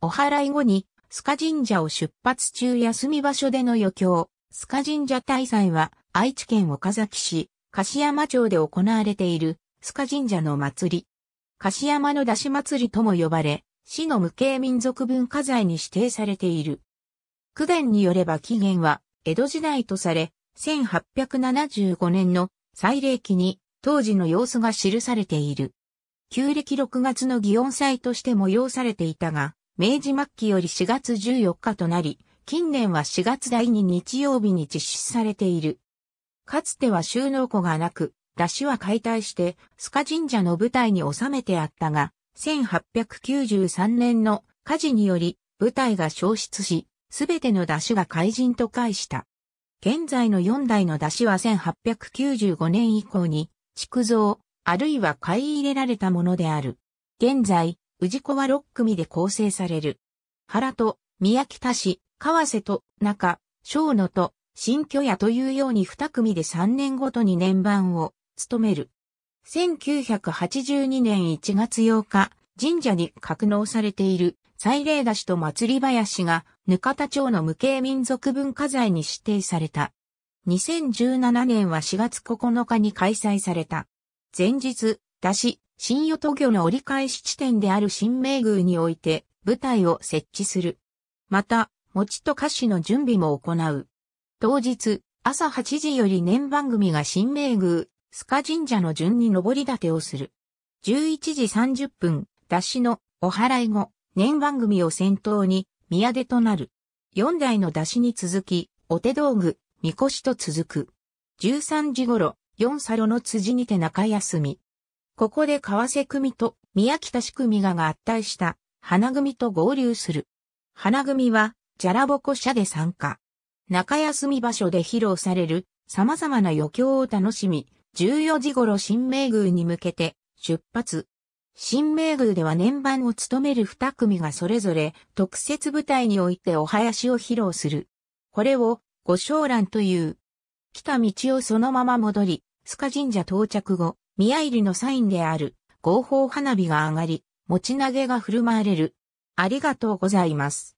お祓い後に、須賀神社を出発中休み場所での余興、須賀神社大祭は、愛知県岡崎市、柏山町で行われている、須賀神社の祭り。柏山の出し祭りとも呼ばれ、市の無形民族文化財に指定されている。区伝によれば起源は、江戸時代とされ、1875年の祭礼期に、当時の様子が記されている。旧暦6月の祇園祭として催されていたが、明治末期より4月14日となり、近年は4月第2日曜日に実施されている。かつては収納庫がなく、出汁は解体して、須賀神社の舞台に収めてあったが、1893年の火事により、舞台が消失し、すべての出汁が怪人と返した。現在の4台の出汁は1895年以降に、築造、あるいは買い入れられたものである。現在、氏子は6組で構成される。原と、宮北市、川瀬と、中、小野と、新居屋というように2組で3年ごとに年番を務める。1982年1月8日、神社に格納されている祭礼出しと祭り林が、ぬかた町の無形民族文化財に指定された。2017年は4月9日に開催された。前日、出し、新与都魚の折り返し地点である新名宮において舞台を設置する。また、餅と菓子の準備も行う。当日、朝8時より年番組が新名宮、須賀神社の順に上り立てをする。11時30分、出汁のお祓い後、年番組を先頭に宮出となる。4台の出汁に続き、お手道具、みこしと続く。13時頃、4サロの辻にて中休み。ここで川瀬組と宮北市組が合体した花組と合流する。花組は、じゃらぼこ社で参加。中休み場所で披露される様々な余興を楽しみ、14時頃新名宮に向けて出発。新名宮では年番を務める二組がそれぞれ特設舞台においてお囃子を披露する。これを御将蘭という。来た道をそのまま戻り、須賀神社到着後、宮入りのサインである合法花火が上がり、持ち投げが振る舞われる。ありがとうございます。